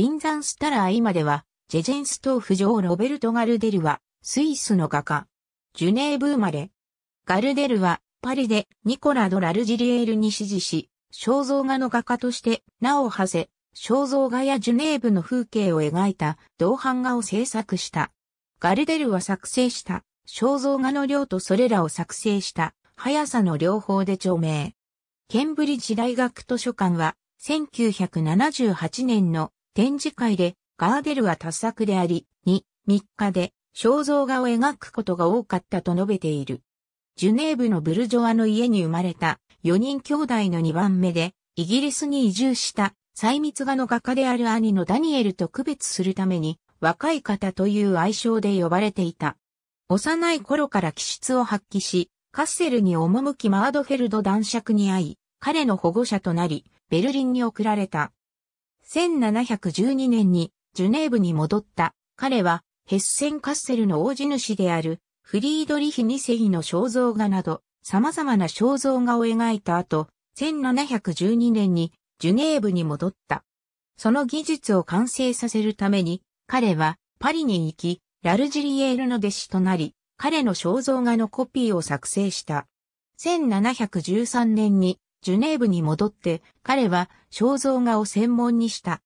ビンザンスタラー今では、ジェジェンストーフ城ロベルト・ガルデルは、スイスの画家。ジュネーブ生まれ。ガルデルは、パリでニコラ・ド・ラルジリエールに支持し、肖像画の画家として名を馳せ、肖像画やジュネーブの風景を描いた同版画を制作した。ガルデルは作成した肖像画の量とそれらを作成した速さの両方で著名。ケンブリッジ大学図書館は1978年の展示会でガーデルは多作であり、2、3日で肖像画を描くことが多かったと述べている。ジュネーブのブルジョアの家に生まれた4人兄弟の2番目で、イギリスに移住した細密画の画家である兄のダニエルと区別するために、若い方という愛称で呼ばれていた。幼い頃から気質を発揮し、カッセルに赴きマードフェルド男爵に会い、彼の保護者となり、ベルリンに送られた。1712年にジュネーブに戻った。彼はヘッセンカッセルの大地主であるフリードリヒ二世の肖像画など様々な肖像画を描いた後、1712年にジュネーブに戻った。その技術を完成させるために彼はパリに行き、ラルジリエールの弟子となり、彼の肖像画のコピーを作成した。1713年にジュネーブに戻って彼は肖像画を専門にした。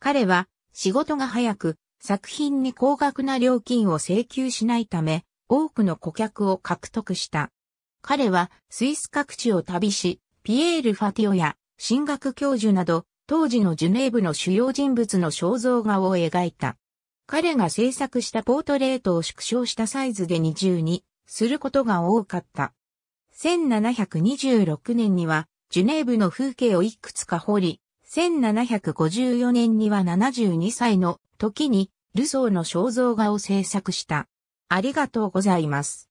彼は仕事が早く作品に高額な料金を請求しないため多くの顧客を獲得した。彼はスイス各地を旅し、ピエール・ファティオや進学教授など当時のジュネーブの主要人物の肖像画を描いた。彼が制作したポートレートを縮小したサイズで二重にすることが多かった。1726年にはジュネーブの風景をいくつか掘り、1754年には72歳の時にルソーの肖像画を制作した。ありがとうございます。